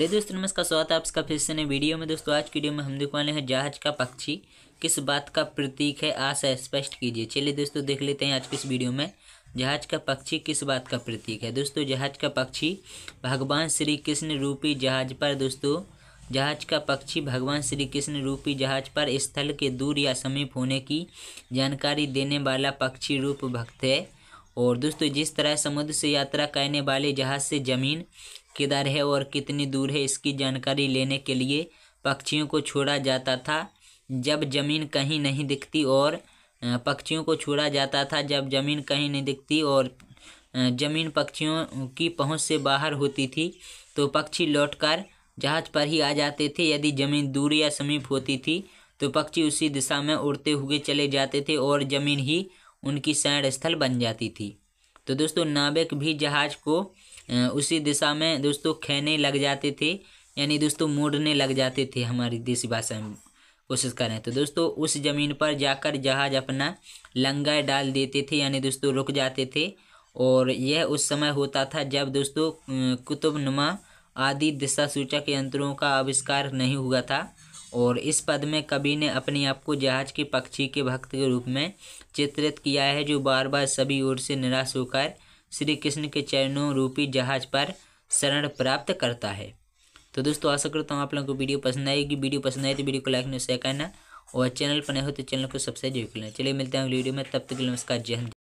hello दोस्तों नमस्कार स्वागत है आपका फिर से नए वीडियो में दोस्तों आज की वीडियो में हम देखवाने हैं जहाज का पक्षी किस बात का प्रतीक है आशा स्पष्ट कीजिए चलिए दोस्तों देख लेते हैं आज की इस वीडियो में जहाज का पक्षी किस बात का प्रतीक है दोस्तों जहाज का पक्षी भगवान श्री कृष्ण रूपी जहाज पर दोस्तों जहाज का पक्षी भगवान श्री कृष्ण रूपी जहाज पर स्थल के दूर या समीप होने की जानकारी देने वाला पक्षी रूप भक्त है और दोस्तों जिस तरह समुद्र से यात्रा करने वाले जहाज से ज़मीन किधर है और कितनी दूर है इसकी जानकारी लेने के लिए पक्षियों को छोड़ा जाता था जब ज़मीन कहीं नहीं दिखती और पक्षियों को छोड़ा जाता था जब ज़मीन कहीं नहीं दिखती और ज़मीन पक्षियों की पहुंच से बाहर होती थी तो पक्षी लौटकर जहाज़ पर ही आ जाते थे यदि ज़मीन दूर या समीप होती थी तो पक्षी उसी दिशा में उड़ते हुए चले जाते थे और ज़मीन ही उनकी सैण स्थल बन जाती थी तो दोस्तों नाविक भी जहाज को उसी दिशा में दोस्तों खेने लग जाते थे यानी दोस्तों मोड़ने लग जाते थे हमारी देसी भाषा में कोशिश करें तो दोस्तों उस ज़मीन पर जाकर जहाज अपना लंगर डाल देते थे यानी दोस्तों रुक जाते थे और यह उस समय होता था जब दोस्तों कुतुबनुमा आदि दिशा सूचक यंत्रों का आविष्कार नहीं हुआ था और इस पद में कवि ने अपने आप को जहाज के पक्षी के भक्त के रूप में चित्रित किया है जो बार बार सभी ओर से निराश होकर श्री कृष्ण के चरणों रूपी जहाज पर शरण प्राप्त करता है तो दोस्तों आशा करता हूँ आप लोगों को वीडियो पसंद आएगी वीडियो पसंद आए तो वीडियो को लाइक नहीं शेयर करना और चैनल पर नहीं हो तो चैनल को सब्सक्राइब जरूर करना चलिए मिलते हैं वीडियो में तब तक नमस्कार जय हिंद